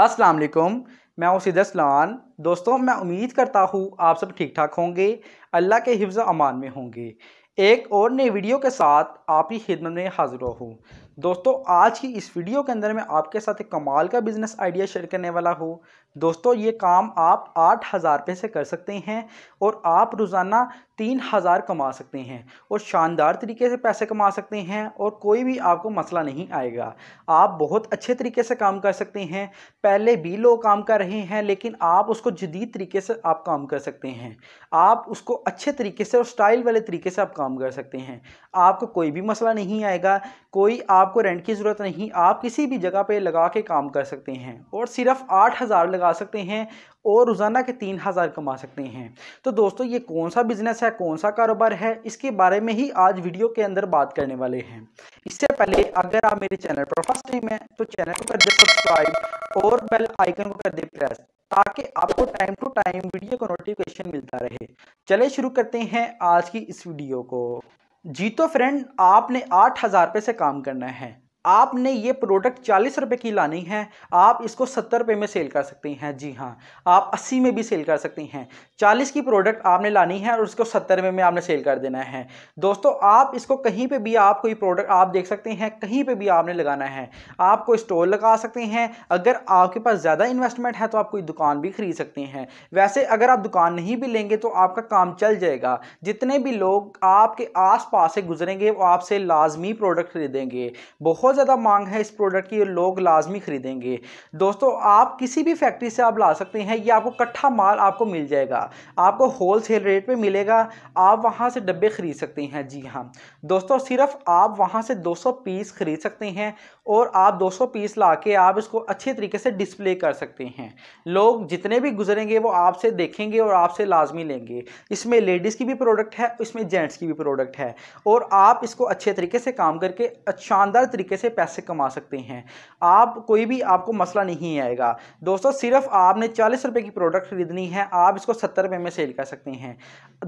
अस्सलाम वालेकुम मैं उसी दसलान दोस्तों मैं उम्मीद करता हूँ आप सब ठीक ठाक होंगे अल्लाह के हिफ्ज़ अमान में होंगे एक और नई वीडियो के साथ आपकी खिदमत में हाजिर हूँ दोस्तों आज की इस वीडियो के अंदर मैं आपके साथ एक कमाल का बिज़नेस आइडिया शेयर करने वाला हूँ दोस्तों ये काम आप आठ हज़ार रुपये से कर सकते हैं और आप रोज़ाना तीन हज़ार कमा सकते हैं और शानदार तरीके से पैसे कमा सकते हैं और कोई भी आपको मसला नहीं आएगा आप बहुत अच्छे तरीके से काम कर सकते हैं पहले भी लोग काम कर रहे हैं लेकिन आप उसको जदीद तरीके से आप काम कर सकते हैं आप उसको अच्छे तरीके से और स्टाइल वाले तरीके से आप काम कर सकते हैं आपको कोई भी मसला नहीं आएगा कोई आपको रेंट की ज़रूरत नहीं आप किसी भी जगह पर लगा के काम कर सकते हैं और सिर्फ आठ हज़ार लगा सकते हैं और रोज़ाना के तीन हज़ार कमा सकते हैं तो दोस्तों ये कौन सा बिज़नेस है कौन सा कारोबार है इसके बारे में ही आज वीडियो के अंदर बात करने वाले हैं इससे पहले अगर आप मेरे चैनल पर फर्स्ट टाइम है तो चैनल को कर दे सब्सक्राइब और बेल आइकन को कर दे प्रेस ताकि आपको टाइम टू टाइम वीडियो का नोटिफिकेशन मिलता रहे चले शुरू करते हैं आज की इस वीडियो को जी तो फ्रेंड आपने आठ हज़ार रुपये से काम करना है आपने ये प्रोडक्ट चालीस रुपए की लानी है आप इसको सत्तर रुपए में सेल कर सकते हैं जी हाँ आप अस्सी में भी सेल कर सकते हैं चालीस की प्रोडक्ट आपने लानी है और उसको सत्तर रुपये में आपने सेल कर देना है दोस्तों आप इसको कहीं पे भी आप कोई प्रोडक्ट आप देख सकते हैं कहीं पे भी आपने लगाना है आप कोई स्टोर लगा सकते हैं अगर आपके पास ज़्यादा इन्वेस्टमेंट है तो आप कोई दुकान भी खरीद सकते हैं वैसे अगर आप दुकान नहीं भी लेंगे तो आपका काम चल जाएगा जितने भी लोग आपके आस से गुजरेंगे वो आपसे लाजमी प्रोडक्ट खरीदेंगे बहुत बहुत ज़्यादा मांग है इस प्रोडक्ट की लोग लाजमी ख़रीदेंगे दोस्तों आप किसी भी फैक्ट्री से आप ला सकते हैं ये आपको कट्ठा माल आपको मिल जाएगा आपको होल सेल रेट पर मिलेगा आप वहाँ से डब्बे ख़रीद सकते हैं जी हाँ दोस्तों सिर्फ आप वहाँ से सौ पीस ख़रीद सकते हैं और आप सौ पीस ला के आप इसको अच्छे तरीके से डिस्प्ले कर सकते हैं लोग जितने भी गुजरेंगे वो आपसे देखेंगे और आपसे लाजमी लेंगे इसमें लेडीज़ की भी प्रोडक्ट है इसमें जेंट्स की भी प्रोडक्ट है और आप इसको अच्छे तरीके से काम करके शानदार तरीके से पैसे कमा सकते हैं आप कोई भी आपको मसला नहीं आएगा दोस्तों सिर्फ आपने चालीस रुपये की प्रोडक्ट खरीदनी है आप इसको सत्तर रुपये में सेल कर सकते हैं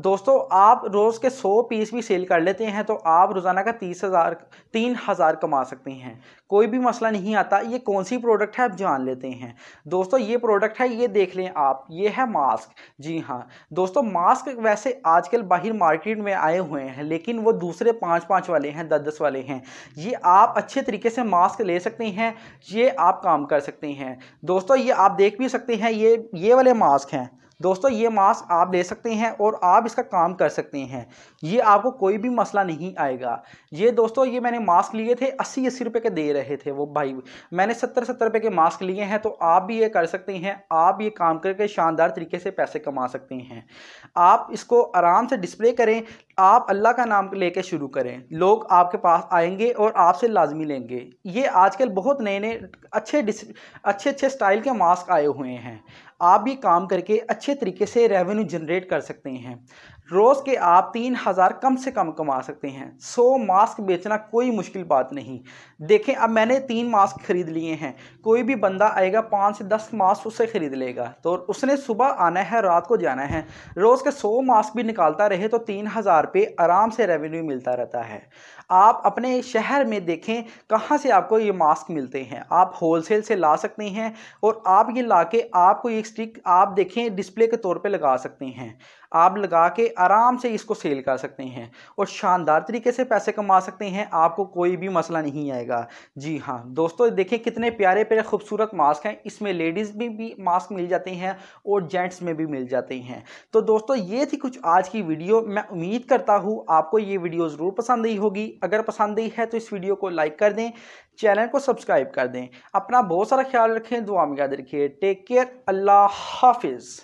दोस्तों आप रोज़ के सौ पीस भी सेल कर लेते हैं तो आप रोज़ाना का तीस हज़ार तीन हज़ार कमा सकते हैं कोई भी मसला नहीं आता ये कौन सी प्रोडक्ट है आप जान लेते हैं दोस्तों ये प्रोडक्ट है ये देख लें आप ये है मास्क जी हाँ दोस्तों मास्क वैसे आजकल बाहर मार्केट में आए हुए हैं लेकिन वो दूसरे पाँच पाँच वाले हैं दस दस वाले हैं ये आप अच्छे तरीके से मास्क ले सकते हैं ये आप काम कर सकते हैं दोस्तों ये आप देख भी सकते हैं ये ये वाले मास्क हैं दोस्तों ये मास्क आप ले सकते हैं और आप इसका काम कर सकते हैं ये आपको कोई भी मसला नहीं आएगा ये दोस्तों ये मैंने मास्क लिए थे अस्सी अस्सी रुपये के दे रहे थे वो भाई मैंने सत्तर सत्तर रुपये के मास्क लिए हैं तो आप भी ये कर सकते हैं आप ये काम करके शानदार तरीके से पैसे कमा सकते हैं आप इसको आराम से डिस्प्ले करें आप अल्लाह का नाम लेके शुरू करें लोग आपके पास आएंगे और आपसे लाजमी लेंगे ये आजकल बहुत नए नए अच्छे डिस अच्छे अच्छे स्टाइल के मास्क आए हुए हैं आप भी काम करके अच्छे तरीके से रेवेन्यू जनरेट कर सकते हैं रोज़ के आप तीन हज़ार कम से कम कमा सकते हैं सौ मास्क बेचना कोई मुश्किल बात नहीं देखें अब मैंने तीन मास्क ख़रीद लिए हैं कोई भी बंदा आएगा पाँच से दस मास्क उससे ख़रीद लेगा तो उसने सुबह आना है रात को जाना है रोज़ के सौ मास्क भी निकालता रहे तो तीन हज़ार पे आराम से रेवेन्यू मिलता रहता है आप अपने शहर में देखें कहाँ से आपको ये मास्क मिलते हैं आप होलसेल से ला सकते हैं और आप ये ला के आपको ये स्टिक आप देखें डिस्प्ले के तौर पर लगा सकते हैं आप लगा के आराम से इसको सेल कर सकते हैं और शानदार तरीके से पैसे कमा सकते हैं आपको कोई भी मसला नहीं आएगा जी हाँ दोस्तों देखें कितने प्यारे प्यारे खूबसूरत मास्क हैं इसमें लेडीज़ में भी मास्क मिल जाते हैं और जेंट्स में भी मिल जाते हैं तो दोस्तों ये थी कुछ आज की वीडियो मैं उम्मीद करता हूँ आपको ये वीडियो ज़रूर पसंद आई होगी अगर पसंद आई है तो इस वीडियो को लाइक कर दें चैनल को सब्सक्राइब कर दें अपना बहुत सारा ख्याल रखें दुआ में याद रखिए टेक केयर अल्लाह हाफिज़